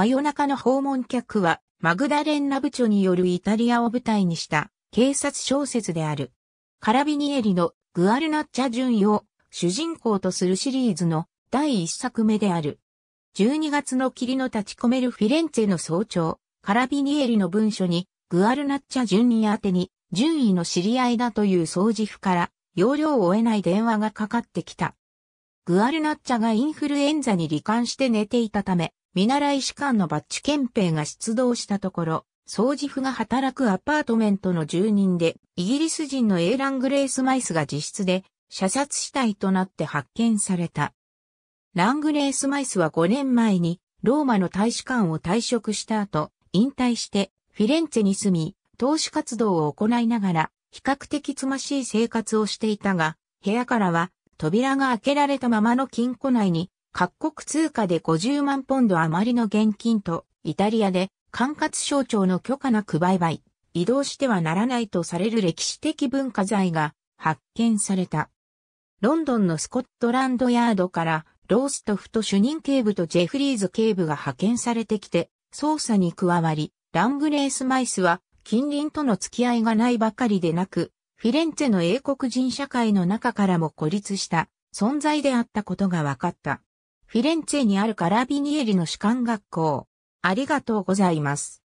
真夜中の訪問客は、マグダレン・ラブチョによるイタリアを舞台にした警察小説である。カラビニエリのグアルナッチャ・順位を主人公とするシリーズの第一作目である。12月の霧の立ち込めるフィレンツェの早朝、カラビニエリの文書に、グアルナッチャ・順ュ宛てに、順位の知り合いだという掃除婦から、容量を得ない電話がかかってきた。グアルナッチャがインフルエンザに罹患して寝ていたため、見習い士官のバッチ憲兵が出動したところ、掃除婦が働くアパートメントの住人で、イギリス人のエーラン・グレース・マイスが自室で、射殺死体となって発見された。ラングレース・マイスは5年前に、ローマの大使館を退職した後、引退して、フィレンツェに住み、投資活動を行いながら、比較的つましい生活をしていたが、部屋からは、扉が開けられたままの金庫内に、各国通貨で50万ポンド余りの現金と、イタリアで管轄省庁の許可なく売買、移動してはならないとされる歴史的文化財が発見された。ロンドンのスコットランドヤードからローストフと主任警部とジェフリーズ警部が派遣されてきて捜査に加わり、ラングレースマイスは近隣との付き合いがないばかりでなく、フィレンツェの英国人社会の中からも孤立した存在であったことが分かった。フィレンツェにあるカラビニエリの士官学校。ありがとうございます。